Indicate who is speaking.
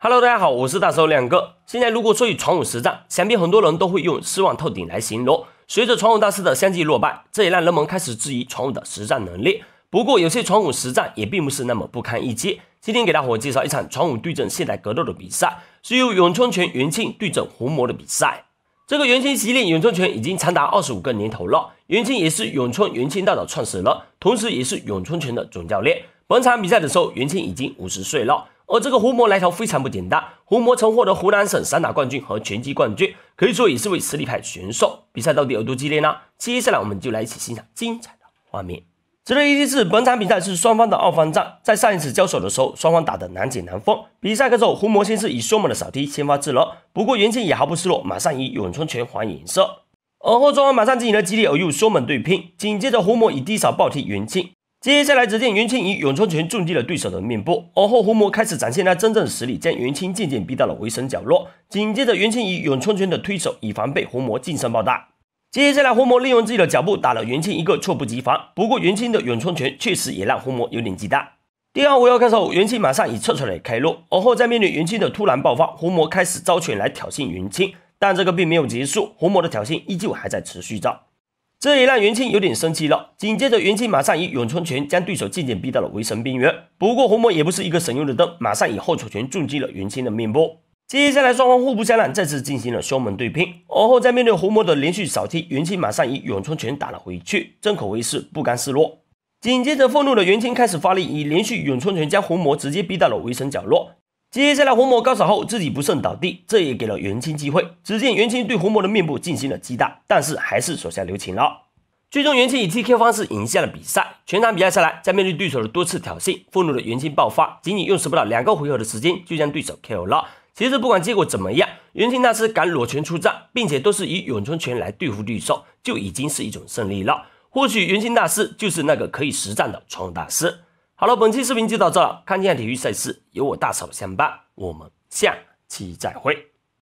Speaker 1: Hello，大家好，我是大手亮哥。现在如果说以传武实战，想必很多人都会用失望透顶来形容。随着传武大师的相继落败，这也让人们开始质疑传武的实战能力。不过，有些传武实战也并不是那么不堪一击。今天给大伙介绍一场传武对阵现代格斗的比赛，是由咏春拳元庆对阵红魔的比赛。这个元庆洗练咏春拳已经长达二十五个年头了，元庆也是咏春元庆道的创始人，同时也是咏春拳的总教练。本场比赛的时候，元庆已经五十岁了。而这个胡魔来头非常不简单，胡魔曾获得湖南省散打冠军和拳击冠军，可以说也是位实力派选手。比赛到底有多激烈呢？接下来我们就来一起欣赏精彩的画面。值得一提是，本场比赛是双方的二番战，在上一次交手的时候，双方打得难解难分。比赛开始，后，胡魔先是以双猛的扫踢先发制人，不过元庆也毫不示弱，马上以咏春拳还颜色。而后双方马上进行了激烈而又双猛对拼，紧接着胡魔以低扫暴踢袁庆。接下来，只见袁青以咏春拳重击了对手的面部，而后胡魔开始展现他真正的实力，将袁青渐渐逼到了围神角落。紧接着，袁青以咏春拳的推手，以防被胡魔近身暴打。接下来，胡魔利用自己的脚步打了袁青一个措不及防。不过，袁青的咏春拳确实也让胡魔有点忌惮。第二回合开始后，袁青马上以侧踹来开路，而后在面对袁青的突然爆发，胡魔开始招拳来挑衅袁青，但这个并没有结束，胡魔的挑衅依旧还在持续着。这也让元青有点生气了。紧接着，元青马上以咏春拳将对手渐渐逼到了围城边缘。不过，红魔也不是一个省油的灯，马上以后手拳重击了元青的面部。接下来，双方互不相让，再次进行了凶猛对拼。而后，在面对红魔的连续扫踢，元青马上以咏春拳打了回去，正可谓是不甘示弱。紧接着，愤怒的元青开始发力，以连续咏春拳将红魔直接逼到了围城角落。接下来，红魔高扫后自己不慎倒地，这也给了元青机会。只见元青对红魔的面部进行了击打，但是还是手下留情了。最终，元青以 TK 方式赢下了比赛。全场比赛下来，在面对对手的多次挑衅，愤怒的元青爆发，仅仅用时不到两个回合的时间就将对手 KO 了。其实，不管结果怎么样，元青大师敢裸拳出战，并且都是以咏春拳来对付对手，就已经是一种胜利了。或许，元青大师就是那个可以实战的传武大师。好了，本期视频就到这了。看见体育赛事，有我大嫂相伴，我们下期再会。